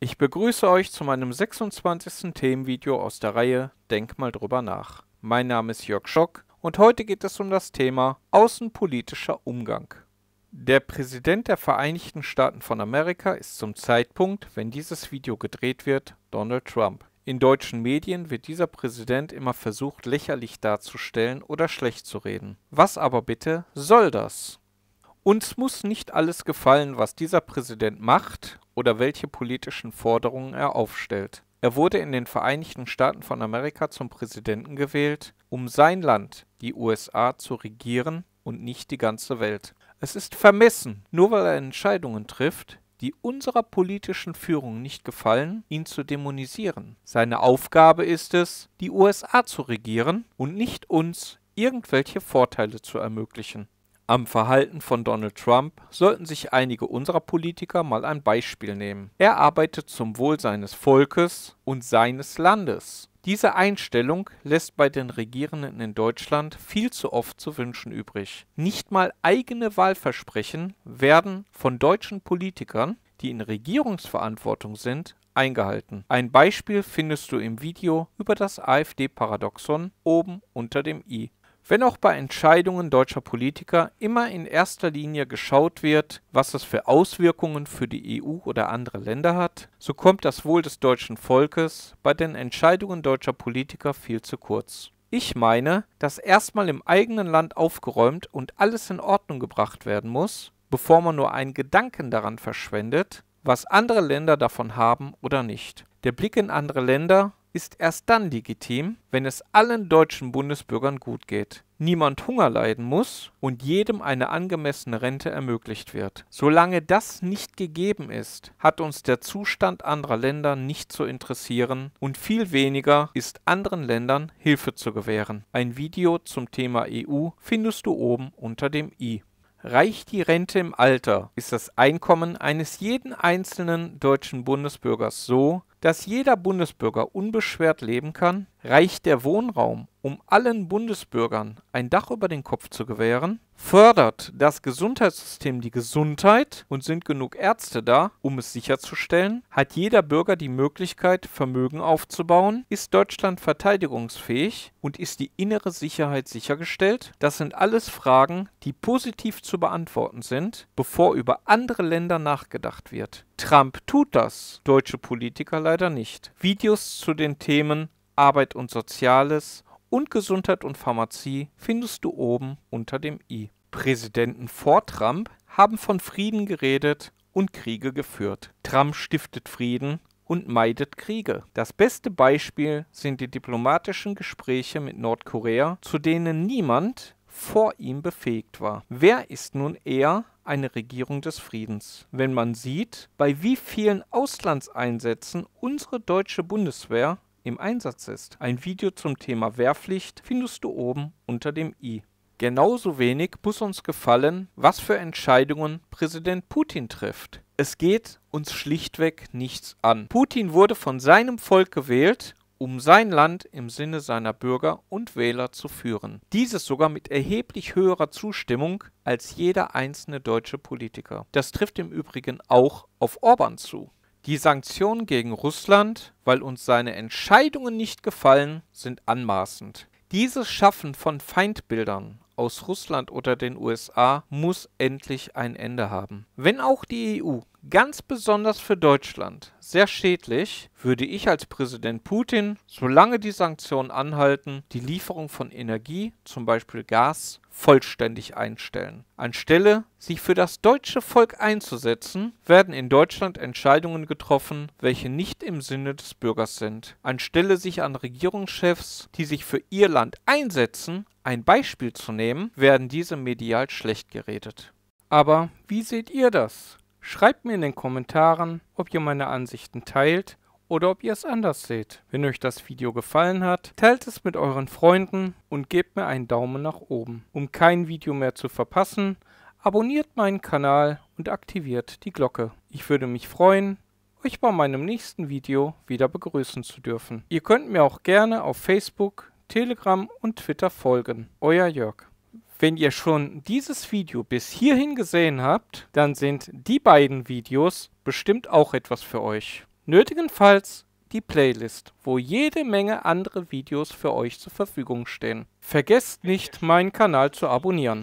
Ich begrüße euch zu meinem 26. Themenvideo aus der Reihe Denk mal drüber nach. Mein Name ist Jörg Schock und heute geht es um das Thema außenpolitischer Umgang. Der Präsident der Vereinigten Staaten von Amerika ist zum Zeitpunkt, wenn dieses Video gedreht wird, Donald Trump. In deutschen Medien wird dieser Präsident immer versucht lächerlich darzustellen oder schlecht zu reden. Was aber bitte soll das? Uns muss nicht alles gefallen, was dieser Präsident macht oder welche politischen Forderungen er aufstellt. Er wurde in den Vereinigten Staaten von Amerika zum Präsidenten gewählt, um sein Land, die USA, zu regieren und nicht die ganze Welt. Es ist vermessen, nur weil er Entscheidungen trifft, die unserer politischen Führung nicht gefallen, ihn zu dämonisieren. Seine Aufgabe ist es, die USA zu regieren und nicht uns irgendwelche Vorteile zu ermöglichen. Am Verhalten von Donald Trump sollten sich einige unserer Politiker mal ein Beispiel nehmen. Er arbeitet zum Wohl seines Volkes und seines Landes. Diese Einstellung lässt bei den Regierenden in Deutschland viel zu oft zu wünschen übrig. Nicht mal eigene Wahlversprechen werden von deutschen Politikern, die in Regierungsverantwortung sind, eingehalten. Ein Beispiel findest du im Video über das AfD-Paradoxon oben unter dem i wenn auch bei Entscheidungen deutscher Politiker immer in erster Linie geschaut wird, was es für Auswirkungen für die EU oder andere Länder hat, so kommt das Wohl des deutschen Volkes bei den Entscheidungen deutscher Politiker viel zu kurz. Ich meine, dass erstmal im eigenen Land aufgeräumt und alles in Ordnung gebracht werden muss, bevor man nur einen Gedanken daran verschwendet, was andere Länder davon haben oder nicht. Der Blick in andere Länder ist erst dann legitim, wenn es allen deutschen Bundesbürgern gut geht, niemand Hunger leiden muss und jedem eine angemessene Rente ermöglicht wird. Solange das nicht gegeben ist, hat uns der Zustand anderer Länder nicht zu interessieren und viel weniger ist anderen Ländern Hilfe zu gewähren. Ein Video zum Thema EU findest du oben unter dem i. Reicht die Rente im Alter, ist das Einkommen eines jeden einzelnen deutschen Bundesbürgers so, dass jeder Bundesbürger unbeschwert leben kann, reicht der Wohnraum, um allen Bundesbürgern ein Dach über den Kopf zu gewähren, fördert das Gesundheitssystem die Gesundheit und sind genug Ärzte da, um es sicherzustellen, hat jeder Bürger die Möglichkeit, Vermögen aufzubauen, ist Deutschland verteidigungsfähig und ist die innere Sicherheit sichergestellt? Das sind alles Fragen, die positiv zu beantworten sind, bevor über andere Länder nachgedacht wird. Trump tut das, deutsche Politiker leider nicht. Videos zu den Themen Arbeit und Soziales und Gesundheit und Pharmazie findest du oben unter dem i. Präsidenten vor Trump haben von Frieden geredet und Kriege geführt. Trump stiftet Frieden und meidet Kriege. Das beste Beispiel sind die diplomatischen Gespräche mit Nordkorea, zu denen niemand vor ihm befähigt war. Wer ist nun eher eine Regierung des Friedens, wenn man sieht, bei wie vielen Auslandseinsätzen unsere deutsche Bundeswehr im Einsatz ist. Ein Video zum Thema Wehrpflicht findest du oben unter dem i. Genauso wenig muss uns gefallen, was für Entscheidungen Präsident Putin trifft. Es geht uns schlichtweg nichts an. Putin wurde von seinem Volk gewählt, um sein Land im Sinne seiner Bürger und Wähler zu führen. Dieses sogar mit erheblich höherer Zustimmung als jeder einzelne deutsche Politiker. Das trifft im Übrigen auch auf Orban zu. Die Sanktionen gegen Russland, weil uns seine Entscheidungen nicht gefallen, sind anmaßend. Dieses Schaffen von Feindbildern aus Russland oder den USA muss endlich ein Ende haben. Wenn auch die EU ganz besonders für Deutschland sehr schädlich, würde ich als Präsident Putin, solange die Sanktionen anhalten, die Lieferung von Energie, zum Beispiel Gas, vollständig einstellen. Anstelle, sich für das deutsche Volk einzusetzen, werden in Deutschland Entscheidungen getroffen, welche nicht im Sinne des Bürgers sind. Anstelle sich an Regierungschefs, die sich für ihr Land einsetzen, ein Beispiel zu nehmen, werden diese medial schlecht geredet. Aber wie seht ihr das? Schreibt mir in den Kommentaren, ob ihr meine Ansichten teilt oder ob ihr es anders seht. Wenn euch das Video gefallen hat, teilt es mit euren Freunden und gebt mir einen Daumen nach oben. Um kein Video mehr zu verpassen, abonniert meinen Kanal und aktiviert die Glocke. Ich würde mich freuen, euch bei meinem nächsten Video wieder begrüßen zu dürfen. Ihr könnt mir auch gerne auf Facebook, Telegram und Twitter folgen. Euer Jörg. Wenn ihr schon dieses Video bis hierhin gesehen habt, dann sind die beiden Videos bestimmt auch etwas für euch. Nötigenfalls die Playlist, wo jede Menge andere Videos für euch zur Verfügung stehen. Vergesst nicht, meinen Kanal zu abonnieren.